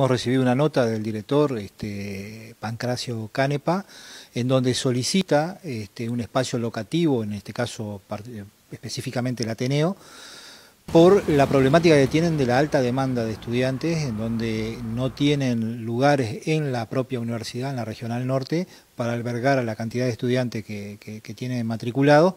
hemos recibido una nota del director este, Pancracio Canepa, en donde solicita este, un espacio locativo, en este caso eh, específicamente el Ateneo, por la problemática que tienen de la alta demanda de estudiantes, en donde no tienen lugares en la propia universidad, en la Regional Norte, para albergar a la cantidad de estudiantes que, que tienen matriculados.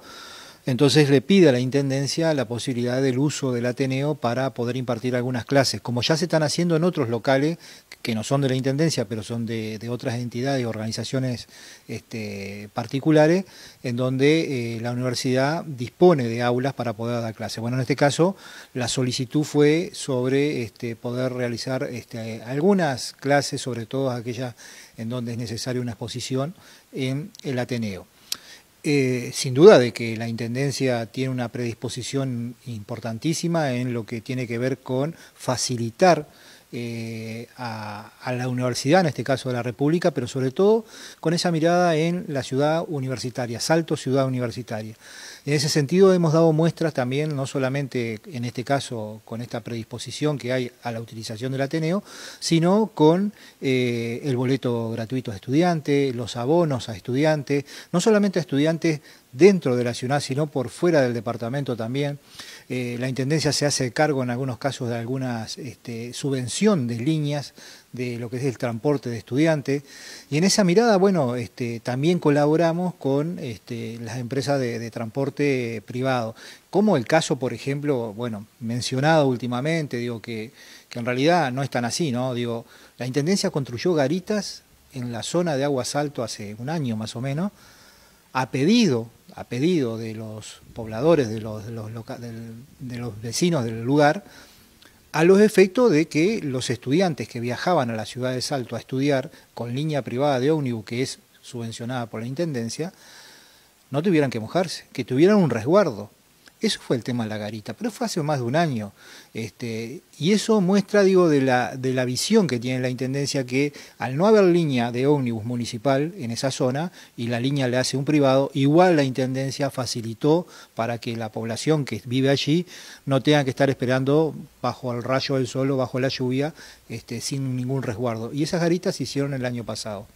Entonces le pide a la Intendencia la posibilidad del uso del Ateneo para poder impartir algunas clases, como ya se están haciendo en otros locales que no son de la Intendencia, pero son de, otras entidades y organizaciones este, particulares, en donde eh, la universidad dispone de aulas para poder dar clases. Bueno, en este caso la solicitud fue sobre este, poder realizar este, algunas clases, sobre todo aquellas en donde es necesaria una exposición en el Ateneo. Eh, sin duda de que la Intendencia tiene una predisposición importantísima en lo que tiene que ver con facilitar eh, a, la universidad, en este caso a la República, pero sobre todo con esa mirada en la ciudad universitaria, Salto Ciudad Universitaria. En ese sentido hemos dado muestras también, no solamente en este caso con esta predisposición que hay a la utilización del Ateneo, sino con eh, el boleto gratuito a estudiantes, los abonos a estudiantes, no solamente a estudiantes dentro de la ciudad, sino por fuera del departamento también. Eh, la Intendencia se hace cargo en algunos casos de alguna este, subvención de líneas de lo que es el transporte de estudiantes. Y en esa mirada, bueno, este, también colaboramos con este, las empresas de, transporte privado, como el caso, por ejemplo, bueno, mencionado últimamente, digo que, en realidad no es tan así, ¿no? Digo, la Intendencia construyó garitas en la zona de Aguasalto hace un año más o menos, Ha pedido a pedido de los pobladores, de los, los, los vecinos del lugar, a los efectos de que los estudiantes que viajaban a la ciudad de Salto a estudiar con línea privada de ómnibus, que es subvencionada por la Intendencia, no tuvieran que mojarse, que tuvieran un resguardo, eso fue el tema de la garita, pero fue hace más de un año. Este, y eso muestra, digo, de la, visión que tiene la Intendencia que al no haber línea de ómnibus municipal en esa zona y la línea le hace un privado, igual la Intendencia facilitó para que la población que vive allí no tenga que estar esperando bajo el rayo del sol o bajo la lluvia este, sin ningún resguardo. Y esas garitas se hicieron el año pasado.